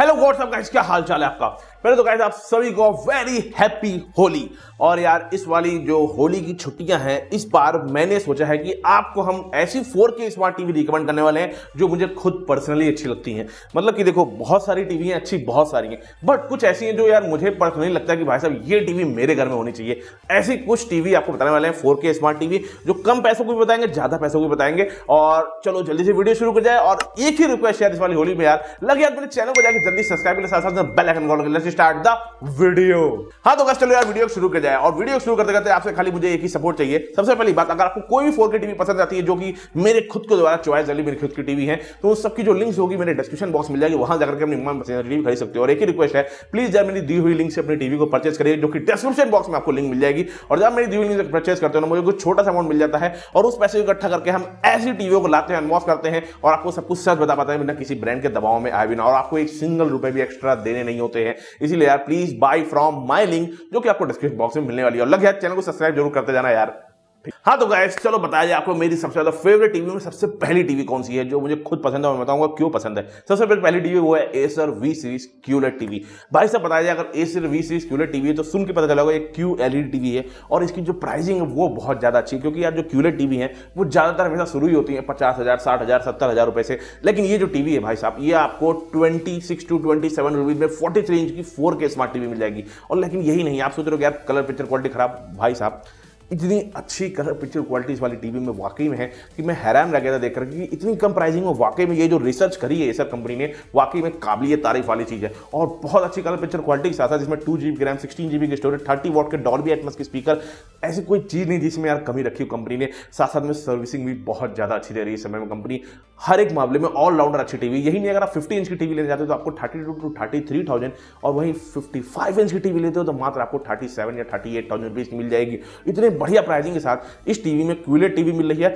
hello what's up guys क्या हाल चाल है आपका पहले तो गाइस आप सभी को वेरी हैप्पी होली और यार इस वाली जो होली की छुट्टियां हैं इस बार मैंने सोचा है कि आपको हम ऐसी four K smart TV recommend करने वाले हैं जो मुझे खुद पर्सनली अच्छी लगती हैं मतलब कि देखो बहुत सारी टीवी हैं अच्छी बहुत सारी हैं बट कुछ ऐसी हैं जो यार मुझे पर्सनली लगता है कि भाई साहब ये टीवी मेरे घर में होनी चाहिए ऐसी कुछ टीवी आपको बताने वाले हैं फोर स्मार्ट टीवी जो कम पैसों को भी बताएंगे ज़्यादा पैसों को भी बताएंगे और चलो जल्दी से वीडियो शुरू कर जाए और एक ही रिक्वेस्ट यार इस वाली होली में यार लगे यार मेरे चैनल को जाकर जल्दी सब्सक्राइब के साथ साथ बेल आइकन कॉल कर लेट्स स्टार्ट द वीडियो हाँ तो गाइस चलो यार वीडियो शुरू कर जाए और वीडियो शुरू करते करते आपसे खाली मुझे एक ही सपोर्ट चाहिए सबसे पहली बात अगर आपको कोई भी फोर टीवी पसंद आती है जो कि मेरे खुद के द्वारा चॉइस वाली मेरी खुद की टीवी है तो उस सबकी जो लिंक्स होगी मेरे डिस्क्रिप्शन बॉक्स मिल जाएगी वहां जाकर के अपनी मन पसंद टीवी खरीद सकते हो और एक ही रिक्वेस्ट है प्लीज जब मेरी दी हुई लिंक से अपनी टीवी को परचेज करिए जो कि डिस्क्रिप्शन बॉक्स में आपको लिंक मिल जाएगी और जब मेरी दी हुई लिंक से परचेज करते हो ना मुझे कुछ छोटा सा अमाउंट मिल जाता है और उस पैसे को इकट्ठा करके हम ऐसी टीवी को लाते हैं अनबॉक्स करते हैं और आपको सब कुछ सच बता पाता है बिना किसी ब्रांड के दबाव में आए बिना और आपको एक सिंगल सिंगल रुपए भी एक्स्ट्रा देने नहीं होते हैं इसीलिए यार please buy from my link जो कि आपको डिस्क्रिप्शन बॉक्स में मिलने वाली है और लग यार चैनल को सब्सक्राइब जरूर करते जाना यार हाँ तो गाइस चलो बताया जाए आपको मेरी सबसे ज्यादा फेवरेट टीवी में सबसे पहली टीवी कौन सी है जो मुझे खुद पसंद है मैं बताऊंगा क्यों पसंद है सबसे पहली टीवी वो है Acer V series QLED TV भाई साहब बताया जाए अगर Acer V series QLED TV है तो सुन के पता चला होगा ये क्यू एलईडी टीवी है और इसकी जो प्राइसिंग है वो बहुत ज्यादा अच्छी है क्योंकि यार जो क्यूलेट टीवी है वो ज्यादातर हमेशा शुरू ही होती है पचास हजार साठ हजार सत्तर हजार रुपए से लेकिन ये जो टीवी है भाई साहब ये आपको twenty six to twenty seven rupees में फोर्टी थ्री इंच की फोर के स्मार्ट टीवी मिल जाएगी और लेकिन यही नहीं आप सोच रहे हो कि यार कलर पिक्चर क्वालिटी खराब भाई साहब इतनी अच्छी कलर पिक्चर क्वालिटीज़ वाली टीवी में वाकई में है कि मैं हैरान रह गया था देखकर कि इतनी कम प्राइसिंग में वाकई में ये जो रिसर्च करी है एसर कंपनी ने वाकई में काबिलिय तारीफ वाली चीज़ है और बहुत अच्छी कलर पिक्चर क्वालिटी के साथ साथ जिसमें two G B RAM sixteen G B की स्टोरेज थर्टी वॉट के डॉल बी एटमस की स्पीकर ऐसी कोई चीज़ नहीं जिसमें यार कमी रखी हो कंपनी ने साथ साथ में सर्विसिंग भी बहुत ज़्यादा अच्छी दे रही है समय में कंपनी हर एक मामले में ऑलराउंडर अच्छी टीवी यही नहीं अगर आप 50 इंच की टीवी लेने जाते हो तो आपको 32 टू 33,000 और वहीं 55 इंच की टीवी लेते हो तो मात्र आपको 37 या 38,000 एट मिल जाएगी इतने बढ़िया प्राइसिंग के साथ इस टीवी में क्यूलेट टीवी मिल रही है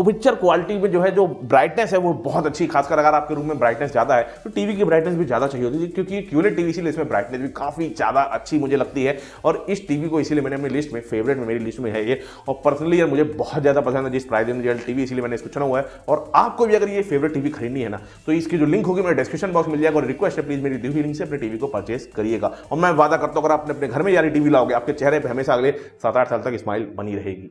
पिक्चर क्वालिटी में जो है जो ब्राइटनेस है वो बहुत अच्छी खासकर अगर आपके रूम में ब्राइटनेस ज़्यादा है तो टीवी की ब्राइटनेस भी ज़्यादा चाहिए होती है क्योंकि क्यूलेट टीवी इसीलिए इसमें ब्राइटनेस भी काफ़ी ज़्यादा अच्छी मुझे लगती है और इस टीवी को इसीलिए मैंने अपनी लिस्ट में फेवरेट में मेरी लिस्ट में है ये और पर्सनली यार मुझे बहुत ज़्यादा पसंद है जिस प्राइस में रिजल्ट टीवी इसीलिए मैंने इसको चुना हुआ है और आपको भी अगर ये फेवरेट टीवी खरीदनी है ना तो इसकी जो लिंक होगी मेरे डिस्क्रिप्शन बॉक्स मिल जाएगा और रिक्वेस्ट है प्लीज़ मेरी दी लिंक से अपने टीवी को परचेज करिएगा और मैं वादा करता हूँ अगर आपने अपने घर में यार टीवी लाओगे आपके चेहरे पर हमेशा अगले सात आठ साल तक स्माइल बनी रहेगी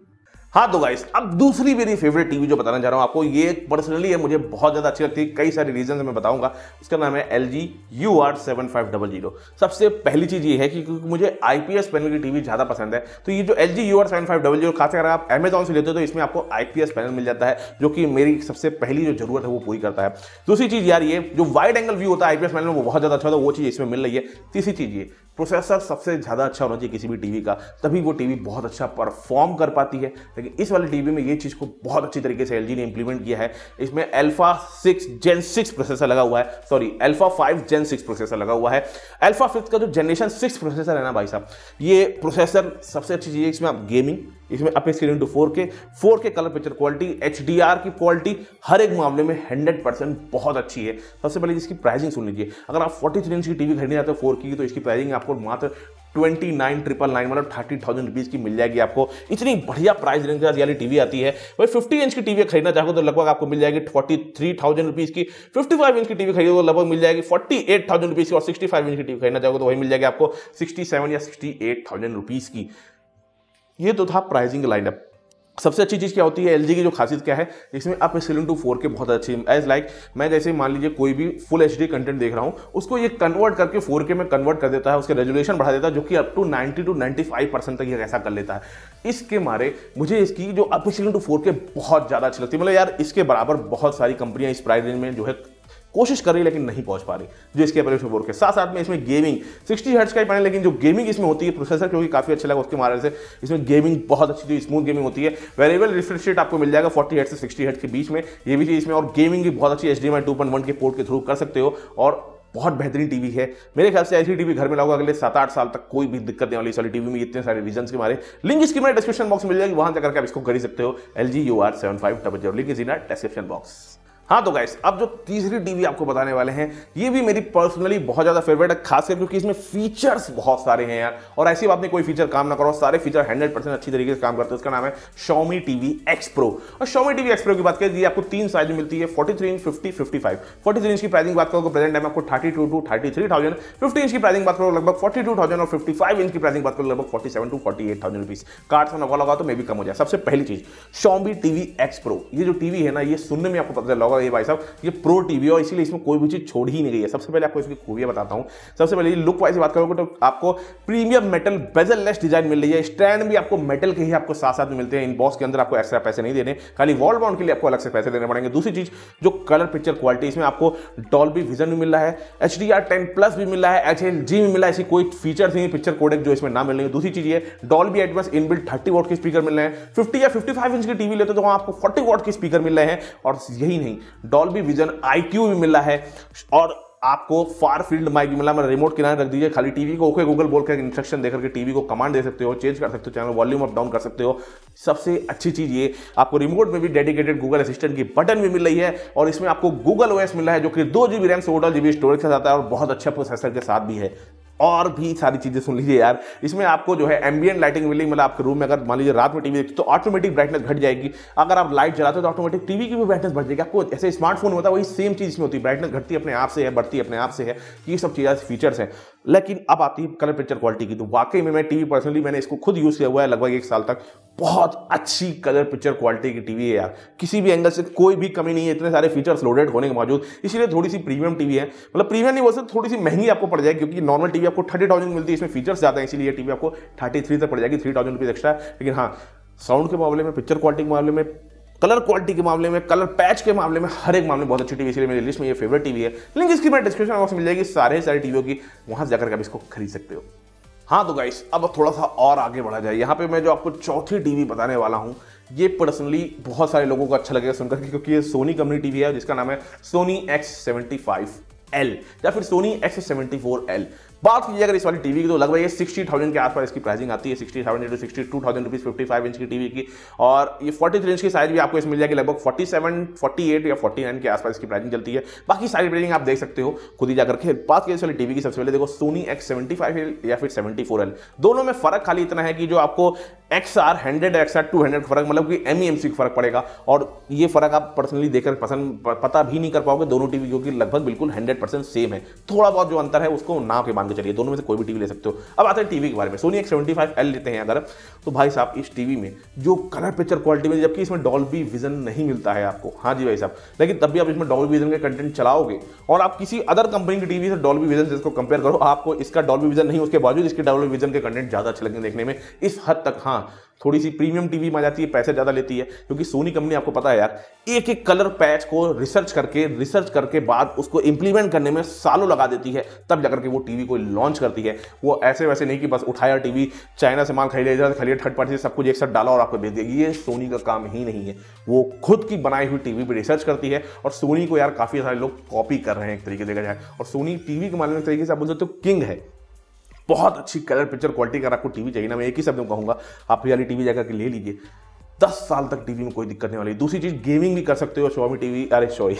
हाँ तो गाइस अब दूसरी मेरी फेवरेट टीवी जो बताना चाह रहा हूँ आपको ये पर्सनली है मुझे बहुत ज़्यादा अच्छी लगती है कई सारे रीजन मैं बताऊंगा इसका नाम है L G U R seven five double zero सबसे पहली चीज़ ये है कि क्योंकि मुझे आईपीएस पैनल की टीवी ज़्यादा पसंद है तो ये जो L G U R seven five double zero खास अगर आप अमेजोन से लेते हो तो इसमें आपको आईपीएस पैनल मिल जाता है जो कि मेरी सबसे पहली जो जरूरत है वो पूरी करता है दूसरी चीज़ यार ये जो वाइड एंगल व्यू होता है आईपीएस पैनल में वो बहुत ज़्यादा अच्छा होता है वो चीज़ इसमें मिल रही है तीसरी चीज़ ये प्रोसेसर सबसे ज़्यादा अच्छा होना चाहिए किसी भी टीवी का तभी वो टीवी बहुत अच्छा परफॉर्म कर पाती है लेकिन इस वाले टीवी में ये चीज़ को बहुत अच्छी तरीके से एल ने इंप्लीमेंट किया है इसमें alpha six gen six processor लगा हुआ है sorry alpha five gen six processor लगा हुआ है एल्फा फिफ्थ का जो जनरेशन सिक्स प्रोसेसर है ना भाई साहब ये प्रोसेसर सबसे अच्छी चीज़ है इसमें आप गेमिंग इसमें अपनी screen to four K four K colour picture quality H की क्वालिटी हर एक मामले में हंड्रेड परसेंट बहुत अच्छी है सबसे पहले इसकी प्राइसिंग सुन लीजिए अगर आप फोर्टी थ्री इंच की टीवी खरीदना चाहते हो फोर की तो इसकी प्राइसिंग आपको मात्र ट्वेंटी नाइन ट्रिपल नाइन मतलब थर्टी थाउजेंड रुपीज़ की मिल जाएगी आपको इतनी बढ़िया प्राइस रेंज के साथ यानी टीवी आती है भाई फिफ्टी इंच की टीवी खरीदना चाहो तो लगभग आपको मिल जाएगी फोर्टी थ्री थाउजेंड रुपीज़ की फिफ्टी फाइव इंच की टीवी खरीदो तो लगभग मिल जाएगी फोर्टी एट थाउजेंड रुपीज़ की और सिक्सटी फाइव इंच की टीवी खरीदना चाहो तो वही मिल जाएगी आपको सिक्सटी सेवन या सिक्सटी एट थाउजेंड रुपीज़ की ये तो था प्राइजिंग लाइनअप सबसे अच्छी चीज़ क्या होती है एल की जो खासियत क्या है इसमें आप सिलिंग टू फोर के बहुत अच्छी एज लाइक like, मैं जैसे मान लीजिए कोई भी फुल एच कंटेंट देख रहा हूँ उसको ये कन्वर्ट करके फोर के में कन्वर्ट कर देता है उसके रेजुलेशन बढ़ा देता है जो कि up to ninety to ninety five percent तक ये ऐसा कर लेता है इसके मारे मुझे इसकी जो up ceiling to four K बहुत ज़्यादा अच्छी लगती है मतलब यार इसके बराबर बहुत सारी कंपनियाँ इस प्राइस रेंज में जो है कोशिश कर रही लेकिन नहीं पहुंच पा रही जो इसके अपने बोर्ड के साथ साथ में इसमें गेमिंग सिक्सटी हर्ट्स का ही पैनल लेकिन जो गेमिंग इसमें होती है प्रोसेसर क्योंकि काफी अच्छा लगा उसके मारे से इसमें गेमिंग बहुत अच्छी जो स्मूथ गेमिंग होती है वेरेबल रिफ्रेश रेट आपको मिल जाएगा फोर्टी हर्ट से सिक्सटी हर्ट के बीच में ये भी चीज़ इसमें और गेमिंग भी बहुत अच्छी एच डी के पोर्ट के थ्रू कर सकते हो और बहुत बेहतरीन टीवी है मेरे ख्याल से ऐसी टीवी घर में लाऊंगा अगले सात आठ साल तक कोई भी दिक्कत नहीं वाली इस टीवी में इतने सारे रीजन के मारे लिंक इसकी मेरे डिस्क्रिप्शन बॉक्स में मिल जाएगी वहां जाकर आप इसको खरीद सकते हो L G U R seven five double zero link is in description box हाँ तो गाइस अब जो तीसरी टीवी आपको बताने वाले हैं ये भी मेरी पर्सनली बहुत ज़्यादा फेवरेट है खासकर क्योंकि इसमें फीचर्स बहुत सारे हैं यार और ऐसी बात नहीं कोई फीचर काम ना करो सारे फीचर 100 परसेंट अच्छी तरीके से काम करते हैं उसका नाम है शॉमी टीवी एक्स प्रो और शॉमी टीवी एक्स प्रो की बात करें ये आपको तीन साइज मिलती है forty three inch fifty fifty five forty three inch की प्राइसिंग बात करो प्रेजेंट टाइम आपको thirty two to thirty three thousand fifty inch की प्राइसिंग बात करो लगभग फोर्टी टू थाउजेंड और फिफ्टी फाइव इंच की प्राइसिंग बात करो लगभग forty seven to forty eight thousand rupees card से नवा लगा तो मे भी कम हो जाए सबसे पहली चीज शॉमी टीवी एक्स प्रो ये जो टीवी है ना ये सुनने में आपको पता लगा है भाई साहब ये प्रो टीवी और इसीलिए इसमें कोई भी चीज़ छोड़ ही नहीं गई है सबसे पहले आपको इसकी खूबियाँ बताता हूँ सबसे पहले लुक वाइज बात करोगे तो आपको premium metal bezel less design मिल रही है स्टैंड भी आपको मेटल के ही आपको साथ साथ मिलते हैं इन बॉक्स के अंदर आपको एक्स्ट्रा पैसे नहीं देने खाली वॉल बाउंड के लिए आपको अलग से पैसे देने पड़ेंगे दूसरी चीज़ जो कलर पिक्चर क्वालिटी इसमें आपको डॉल भी विजन भी मिल रहा है H D R ten plus भी मिला है एच एल जी भी मिला है ऐसी कोई फीचर नहीं है पिक्चर कोडेक जो इसमें ना मिल रही है दूसरी चीज़ ये Dolby advance in built thirty watt के स्पीकर मिल रहे हैं फिफ्टी या फिफ्टी फाइव इंच की टीवी लेते तो वहाँ आपको फोर्टी वोट के स्पीकर मिल रहे हैं और यही नहीं डॉल्बी विजन आई भी मिला है और आपको फार फील्ड माइक भी मिला मैं रिमोट किनारे रख दीजिए खाली टीवी को ओके गूगल बोल कर इंस्ट्रक्शन देकर के टीवी को कमांड दे सकते हो चेंज कर सकते हो चैनल वॉल्यूम अप डाउन कर सकते हो सबसे अच्छी चीज़ ये आपको रिमोट में भी डेडिकेटेड गूगल असिस्टेंट की बटन भी मिल रही है और इसमें आपको गूगल ओएस मिला है जो कि दो जी रैम सोलह ओडल जी स्टोरेज के साथ आता है और बहुत अच्छा प्रोसेसर के साथ भी है और भी सारी चीज़ें सुन लीजिए यार इसमें आपको जो है एम्बियन लाइटिंग मिलेगी मतलब आपके रूम में अगर मान लीजिए रात में टीवी देखते तो ऑटोमेटिक ब्राइटनेस घट जाएगी अगर आप लाइट जलाते हो तो ऑटोमेटिक टीवी की भी ब्राइटनेस बढ़ जाएगी आपको जैसे स्मार्टफोन होता है वही सेम चीज़ इसमें होती है ब्राइटनेस घटती अपने आप से है बढ़ती अपने आप से है ये सब चीज फीचर्स हैं लेकिन अब आती है कलर पिक्चर क्वालिटी की तो वाकई में मैं टीवी पर्सनली मैंने इसको खुद यूज़ किया हुआ है लगभग एक साल तक बहुत अच्छी कलर पिक्चर क्वालिटी की टीवी है यार किसी भी एंगल से कोई भी कमी नहीं है इतने सारे फीचर्स लोडेड होने के बावजूद इसलिए थोड़ी सी प्रीमियम टीवी है मतलब प्रीमियम नहीं बोल सकते थोड़ी सी महंगी आपको पड़ जाएगी क्योंकि नॉर्मल टीवी आपको थर्टी थाउजेंड मिलती है इसमें फीचर्स ज़्यादा है इसीलिए टीवी आपको थर्टी थ्री तक पड़ जाएगी थ्री थाउजेंड रुपीज़ एक्स्ट्रा लेकिन हाँ साउंड के मामले में पिक्चर क्वालिटी के मामले में कलर क्वालिटी के मामले में कलर पैच के मामले में हर एक मामले में बहुत अच्छी टीवी इसलिए मेरी लिस्ट में ये फेवरेट टीवी है लिंक इसकी मैं डिस्क्रिप्शन बॉक्स मिल जाएगी सारे सारे टीवियों की वहाँ जाकर आप इसको खरीद सकते हो हाँ तो गाइस अब थोड़ा सा और आगे बढ़ा जाए यहाँ पे मैं जो आपको चौथी टीवी बताने वाला हूँ ये पर्सनली बहुत सारे लोगों को अच्छा लगेगा सुनकर क्योंकि ये सोनी कंपनी टीवी है जिसका नाम है Sony X seventy five L या फिर Sony X seventy four L बात कीजिए अगर इस वाली टीवी की तो लगभग ये सिक्सटी थाउजेंड के आसपास इसकी प्राइसिंग आती है sixty thousand to sixty two thousand rupees fifty five inch की टीवी की और ये फोर्टी थ्री इंच की साइज भी आपको इस मिल जाएगी लगभग फोर्टी सेवन फोर्टी एट या फोर्टी नाइन के आसपास इसकी प्राइसिंग चलती है बाकी सारी प्राइसिंग आप देख सकते हो खुद ही जाकर के बात की इस वाली टीवी की सबसे पहले देखो Sony X seventy five L या फिर सेवेंटी फोर एल दोनों में फर्क खाली इतना है कि जो आपको X R hundred X R two hundred फर्क मतलब कि एम ई एम सी का फर्क पड़ेगा और ये फर्क आप पर्सनली देखकर पसंद पता भी नहीं कर पाओगे दोनों टीवी क्योंकि लगभग बिल्कुल हंड्रेड परसेंट सेम है थोड़ा बहुत जो अंतर है उसको नाव के बांध के चलिए दोनों में से कोई भी टीवी ले सकते हो अब आते हैं टीवी के बारे में सोनी एक सेवेंटी फाइव एल लेते हैं अगर तो भाई साहब इस टीवी में जो कलर पिक्चर क्वालिटी में जबकि इसमें डॉल्बी विजन नहीं मिलता है आपको हाँ जी भाई साहब लेकिन तब भी आप इसमें डॉल्बी विजन के कंटेंट चलाओगे और आप किसी अदर कंपनी की टीवी से डॉल्बी विजन से इसको कंपेयर करो आपको इसका डॉल्बी विजन नहीं उसके बावजूद इसके डॉल्बी विजन के कंटेंट ज़्यादा अच्छे लगेंगे देखने में इस हद तक हाँ थोड़ी सी प्रीमियम टीवी में आ जाती है पैसे ज़्यादा लेती है क्योंकि सोनी कंपनी आपको पता है यार एक एक कलर पैच को रिसर्च करके रिसर्च करके बाद उसको इंप्लीमेंट करने में सालों लगा देती है तब जाकर के वो टीवी को लॉन्च करती है वो ऐसे वैसे नहीं कि बस उठाया टीवी चाइना से माल खरीदे इधर खरीदे थर्ड पार्टी से सब कुछ एक साथ डाला और आपको भेज देगी ये सोनी का काम ही नहीं है वो खुद की बनाई हुई टीवी पर रिसर्च करती है और सोनी को यार काफ़ी सारे लोग कॉपी कर रहे हैं एक तरीके से देखा जाए और सोनी टीवी के मामले में तरीके से आप बोल सकते हो किंग है बहुत अच्छी कलर पिक्चर क्वालिटी अगर आपको टीवी चाहिए ना मैं एक ही शब्द में कहूँगा आप रियाली टीवी जाकर के ले लीजिए दस साल तक टीवी में कोई दिक्कत नहीं वाली दूसरी चीज़ गेमिंग भी कर सकते हो शोमी टीवी अरे sorry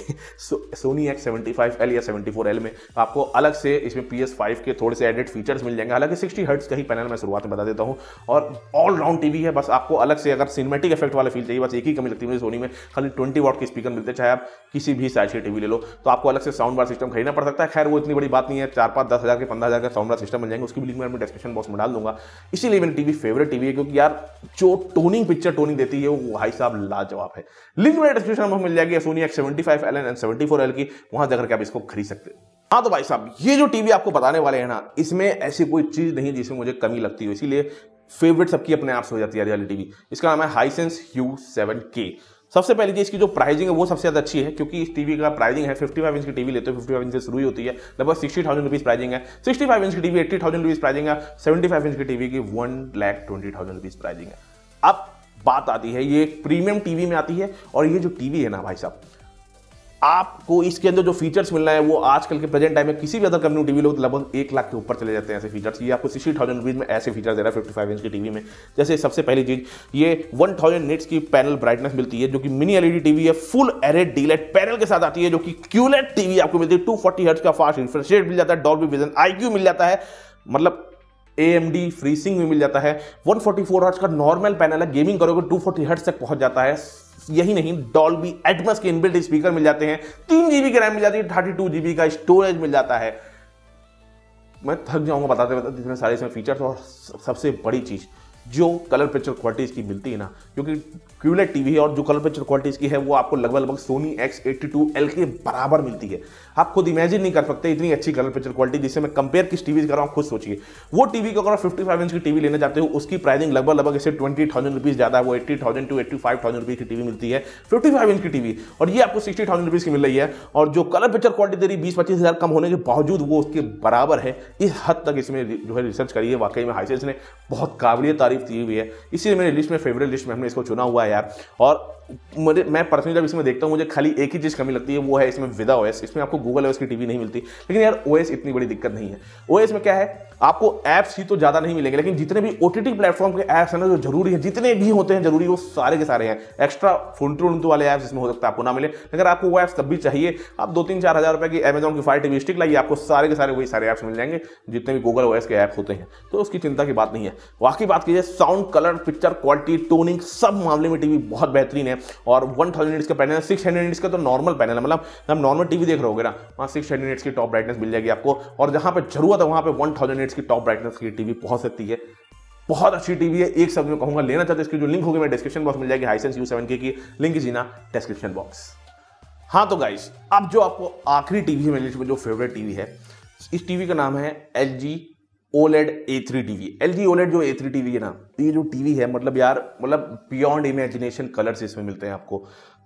Sony X seventy five L या सेवेंटी फोर एल में आपको अलग से इसमें पी एस फाइव के थोड़े से एडिट फीचर्स मिल जाएंगे हालांकि सिक्सटी हर्ट्स का ही पैनल मैं शुरुआत में बता देता हूँ और ऑलराउंड टीवी है बस आपको अलग से अगर सिनेमेटिक इफेक्ट वाला फील चाहिए बस एक ही कमी लगती है मुझे सोनी में खाली ट्वेंटी वॉट के स्पीकर मिलते चाहे आप किसी भी साइज की टीवी ले लो तो आपको अलग से साउंड बार सिस्टम खरीदना पड़ सकता है खैर वो इतनी बड़ी बात नहीं है चार पाँच दस हज़ार के पंद्रह हज़ार का साउंड बार सिस्टम मिल जाएंगे उसकी भी लिंक मैं डिस्क्रिप्शन बॉक्स में डाल दूंगा इसीलिए मेरी टीवी फेवरेट टीवी है क्योंकि यार जो टोनिंग पिक्चर टोनिंग देते देती है वो भाई साहब लाजवाब है लिंक में डिस्क्रिप्शन में मिल जाएगी Sony X seventy five L एन एंड सेवेंटी फोर एल की वहां जाकर के आप इसको खरीद सकते हैं हाँ तो भाई साहब ये जो टीवी आपको बताने वाले हैं ना इसमें ऐसी कोई चीज़ नहीं जिसमें मुझे कमी लगती हो इसीलिए फेवरेट सबकी अपने आप से हो जाती है रियली टीवी इसका नाम है हाईसेंस यू सेवन के सबसे पहली चीज़ इसकी जो प्राइसिंग है वो सबसे ज़्यादा अच्छी है क्योंकि इस टीवी का प्राइसिंग है 55 इंच की टीवी लेते हो 55 इंच से शुरू ही होती है लगभग सिक्सटी थाउजेंड रुपीज़ प्राइसिंग है 65 इंच की TV eighty thousand rupees pricing है 75 इंच की टीवी की one lakh twenty thousand rupees pricing है अब बात आती है ये एक प्रीमियम टीवी में आती है और ये जो टीवी है ना भाई साहब आपको इसके अंदर जो फीचर्स मिलना है वो आजकल के प्रेजेंट टाइम में किसी भी अदर कंपनी टीवी लोग लगभग एक लाख के ऊपर चले जाते हैं ऐसे फीचर्स ये आपको सिक्सटी थाउजेंड रुपीज में ऐसे फीचर्स दे रहा है फिफ्टी फाइव इंच की टीवी में जैसे सबसे पहली चीज ये वन थाउजेंड निट्स की पैनल ब्राइटनेस मिलती है जो कि मिनी एलईडी टीवी है फुल एरेड डीलेट पैनल के साथ आती है जो कि क्यूलेट टीवी आपको मिलती है टू फोर्टी हर्ट्स का फास्ट रिफ्रेश रेट मिल जाता है डॉल्बी विजन आईक्यू मिल जाता है मतलब ए एम डी फ्रीसिंग भी मिल जाता है 144 फोर्टी का नॉर्मल पैनल है गेमिंग करोगे 240 फोर्टी तक पहुंच जाता है यही नहीं डॉल्बी एटमस के इनबिल्ट स्पीकर मिल जाते हैं तीन जीबी की रैम मिल जाती है थर्टी टू जीबी का स्टोरेज मिल जाता है मैं थक जाऊंगा बताते बताते इतने सारे इसमें फीचर्स और सबसे बड़ी चीज़ जो कलर पिक्चर क्वालिटीज़ की मिलती है ना क्योंकि क्यूलेट टीवी है और जो कलर पिक्चर क्वालिटीज़ की है वो आपको लगभग लगभग Sony X eighty two L के बराबर मिलती है आप खुद इमेजिन नहीं कर सकते इतनी अच्छी कलर पिक्चर क्वालिटी जिससे मैं कंपेयर किस टीवी से कर रहा हूँ खुद सोचिए वो टीवी को अगर फिफ्टी फाइव इंच की टीवी लेने जाते हो उसकी प्राइसिंग लगभग लगभग इससे ट्वेंटी थाउजेंड रुपीज़ ज़्यादा है वो eighty thousand to eighty five thousand rupees की टीवी मिलती है फिफ्टी फाइव इंच की टीवी और ये आपको सिक्सटी थाउजेंड रुपीज़ की मिल रही है और जो कलर पिक्चर क्वालिटी दे रही बीस पच्चीस हज़ार कम होने के बावजूद वो उसके बराबर है इस हद तक इसमें जो है रिसर्च करिए वाकई में हाइसेस ने बहुत काबिलियत तारीफ की हुई है इसीलिए मेरी लिस्ट में फेवरेट लिस्ट में हमने इसको चुना हुआ है यार और मुझे मैं पर्सनली जब इसमें देखता हूँ मुझे खाली एक ही चीज़ कमी लगती है वो है इसमें विदा ओएस इसमें आपको गूगल ओएस की टीवी नहीं मिलती लेकिन यार ओएस इतनी बड़ी दिक्कत नहीं है ओएस में क्या है आपको ऐप्स ही तो ज़्यादा नहीं मिलेंगे लेकिन जितने भी ओ प्लेटफॉर्म के ऐप्स हैं ना जो जरूरी है जितने भी होते हैं जरूरी वो सारे के सारे हैं एक्स्ट्रा फुंटू उन्टू वाले ऐप्स इसमें हो सकता है आपको ना मिले अगर आपको वो ऐप्स तब भी चाहिए आप दो तीन चार हज़ार रुपये की अमेजॉन की फायर टीवी स्टिक लाइए आपको सारे के सारे वही सारे ऐप्स मिल जाएंगे जितने भी गूगल ओएस के ऐप्स होते हैं तो उसकी चिंता की बात नहीं है बाकी बात कीजिए sound colour picture quality toning सब मामले में टीवी बहुत बेहतरीन है और वन थाउजेंड नीट्स का पैनल है सिक्स हंड्रेड नीट्स का तो नॉर्मल पैनल है मतलब हम नॉर्मल टीवी देख रहे होगे ना वहाँ सिक्स हंड्रेड नीट्स की टॉप ब्राइटनेस मिल जाएगी आपको और जहाँ पर जरूरत है वहाँ पर वन थाउजेंड नीट्स की टॉप ब्राइटनेस की टीवी पहुँच सकती है बहुत अच्छी टीवी है एक शब्द में कहूँगा लेना चाहते इसकी जो लिंक होगी मैं डिस्क्रिप्शन बॉक्स मिल जाएगी हाईसेंस यू सेवन के की लिंक इज ना डिस्क्रिप्शन बॉक्स हाँ तो गाइस अब जो आपको आखिरी टीवी है मेरे जो फेवरेट टीवी है इस टीवी का नाम है L G OLED A three TV L G OLED जो ए थ्री टी वी है ना ये जो वी है मतलब यार मतलब बियॉन्ड इमेजिनेशन कलर्स इसमें मिलते हैं आपको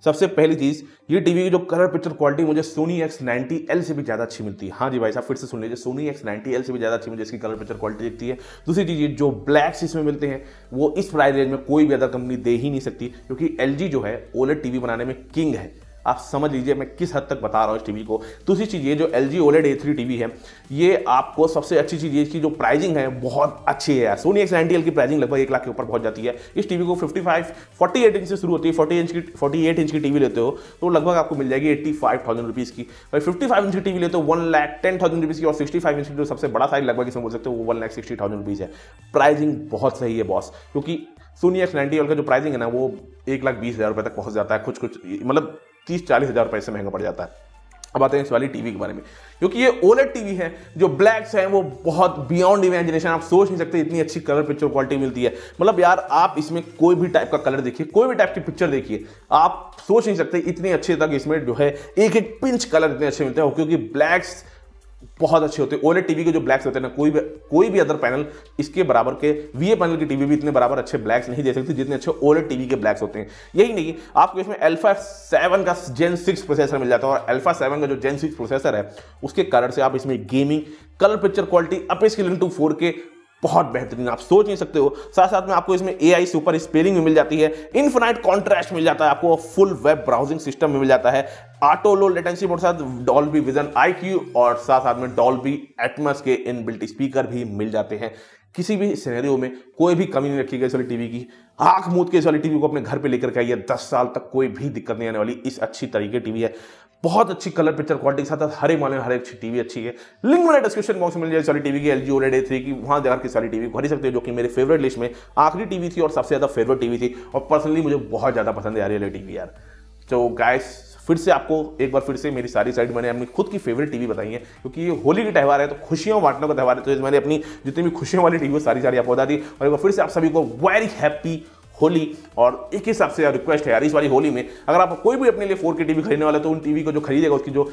सबसे पहली चीज़ ये टी वी की जो कलर पिक्चर क्वालिटी मुझे सोनी एक्स नाइनटी एल से भी ज़्यादा अच्छी मिलती है हाँ जी भाई साहब फिर से सुन लीजिए सोनी एक्स नाइनटी एल से भी ज़्यादा अच्छी मुझे इसकी कलर पिक्चर क्वालिटी दिखती है दूसरी चीज़ जो ब्लैक्स इसमें मिलते हैं वो इस प्राइस रेंज में कोई भी अदर कंपनी दे ही नहीं सकती क्योंकि एल जी जो है ओलेट वी e बनाने में किंग है आप समझ लीजिए मैं किस हद तक बता रहा हूँ इस टीवी को दूसरी चीज़ ये जो L G OLED A three TV है ये आपको सबसे अच्छी चीज़ ये इसकी जो प्राइजिंग है बहुत अच्छी है सोनी एक्स नाइनटी एल की प्राइजिंग लगभग एक लाख के ऊपर पहुंच जाती है इस टीवी को fifty five forty eight inch से शुरू होती है फोर्टी इंच की फोर्टी एट इंच की टीवी लेते हो तो लगभग आपको मिल जाएगी एट्टी फाइव थाउजेंड रुपीज़ की और फिफ्टी फाइव इंच की टीवी लेते हो one lakh ten thousand rupees की और सिक्सटी फाइव इंच की जो सबसे बड़ा साइज लगभग इसमें बोल सकते हो वो one lakh sixty thousand rupees है प्राइजिंग बहुत सही है बॉस क्योंकि सोनी एक्स नाइनटी एल का जो प्राइजिंग है ना वो एक लाख बीस हज़ार रुपये तक पहुंच जाता है कुछ कुछ मतलब तीस चालीस हज़ार से महंगा पड़ जाता है अब आते हैं इस वाली टीवी के बारे में क्योंकि ये ओलेट टीवी है जो ब्लैक्स हैं वो बहुत बियॉन्ड इमेजिनेशन आप सोच नहीं सकते इतनी अच्छी कलर पिक्चर क्वालिटी मिलती है मतलब यार आप इसमें कोई भी टाइप का कलर देखिए कोई भी टाइप की पिक्चर देखिए आप सोच नहीं सकते इतने अच्छे तक इसमें जो है एक एक पिंच कलर इतने अच्छे मिलते हैं क्योंकि ब्लैक्स बहुत अच्छे होते हैं ओलेट टीवी के जो ब्लैक्स होते हैं ना कोई भी कोई भी अदर पैनल इसके बराबर के वी पैनल की टीवी भी इतने बराबर अच्छे ब्लैक्स नहीं दे सकते जितने अच्छे ओले टीवी के ब्लैक्स होते हैं यही नहीं आपको इसमें एल्फा सेवन का जेन सिक्स प्रोसेसर मिल जाता है और एल्फा सेवन का जो जेन सिक्स प्रोसेसर है उसके कारण से आप इसमें gaming colour picture quality upscale into four K बहुत बेहतरीन आप सोच नहीं सकते हो साथ साथ में आपको इसमें ए आई सुपर स्पेलिंग भी मिल जाती है इनफिनाइट कॉन्ट्रास्ट मिल जाता है आपको फुल वेब ब्राउजिंग सिस्टम भी मिल जाता है ऑटो लो लेटेंसी मोड साथ Dolby vision I Q और साथ साथ में डॉल बी एटमस के इनबिल्ट स्पीकर भी मिल जाते हैं किसी भी सिनेरियो में कोई भी कमी नहीं रखी गई इस वाली टीवी की आंख मूद के इस वाली टीवी को अपने घर पे लेकर के आइए दस साल तक कोई भी दिक्कत नहीं आने वाली इस अच्छी तरीके टीवी है बहुत अच्छी कलर पिक्चर क्वालिटी के साथ हर एक मामले में हर एक अच्छी टीवी अच्छी है लिंक मैंने डिस्क्रिप्शन बॉक्स में मिल जाएगी सारी टीवी की एल जी ओरेड थ्री की वहाँ देखकर की सारी टीवी खरीद सकते हो जो कि मेरे फेवरेट लिस्ट में आखिरी टीवी थी और सबसे ज़्यादा फेवरेट टीवी थी और पर्सनली मुझे बहुत ज़्यादा पसंद है यार टीवी यार तो गाइस फिर से आपको एक बार फिर से मेरी सारी साइड मैंने अपनी खुद की फेवरेट टीवी बताई है क्योंकि ये होली का त्यौहार है तो खुशियों बांटने का त्यौहार है तो मैंने अपनी जितनी भी खुशियों वाली टीवी सारी सारी आपको बता दी और एक बार फिर से आप सभी को वेरी हैप्पी होली और एक हिसाब से रिक्वेस्ट है यार इस वाली होली में अगर आप कोई भी अपने लिए फोर के टीवी खरीदने वाले तो उन टीवी को जो खरीदेगा उसकी जो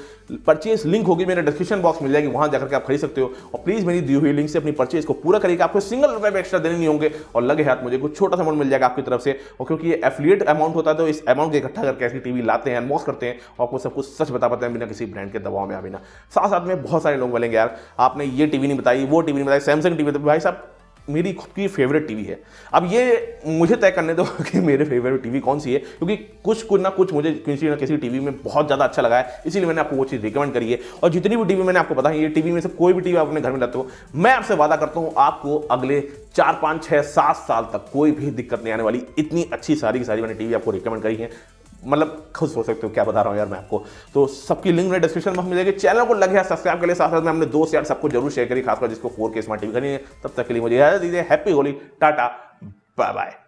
परचेज लिंक होगी मेरे डिस्क्रिप्शन बॉक्स मिल जाएगी वहाँ जाकर के आप खरीद सकते हो और प्लीज़ मेरी दी हुई लिंक से अपनी परचेज को पूरा करिएगा आपको सिंगल रुपये एक्स्ट्रा देने नहीं होंगे और लगे हाथ मुझे कुछ छोटा सा अमाउंट मिल जाएगा आपकी तरफ से और क्योंकि ये एफिलिएट अमाउंट होता है तो इस अमाउंट को इकट्ठा करके ऐसी टीवी लाते हैं अनबॉक्स करते हैं और आपको सब कुछ सच बता पाते हैं बिना किसी ब्रांड के दबाव में बिना साथ साथ में बहुत सारे लोग बोलेंगे यार आपने ये टीवी नहीं बताई वो टीवी नहीं बताई सैमसंग टीवी तो भाई साहब मेरी खुद की फेवरेट टीवी है अब ये मुझे तय करने दो कि मेरे फेवरेट टीवी कौन सी है क्योंकि कुछ कुछ ना कुछ मुझे किसी ना किसी टीवी में बहुत ज़्यादा अच्छा लगा है इसीलिए मैंने आपको वो चीज़ रिकमेंड करी है और जितनी भी टीवी मैंने आपको बताई ये टीवी में से कोई भी टीवी आप अपने घर में लाते हो मैं आपसे वादा करता हूँ आपको अगले चार पाँच छः सात साल तक कोई भी दिक्कत नहीं आने वाली इतनी अच्छी सारी की सारी मैंने टीवी आपको रिकमेंड करी है मतलब खुद सोच सकते हो क्या बता रहा हूँ यार मैं आपको तो सबकी लिंक में डिस्क्रिप्शन में मिलेगी चैनल को लगे सब्सक्राइब के लिए साथ साथ में हमने दोस्त यार सबको जरूर शेयर करी खासकर जिसको फोर के स्मार्ट टीवी करनी है तब तक के लिए मुझे याद दीजिए happy Holi tata bye bye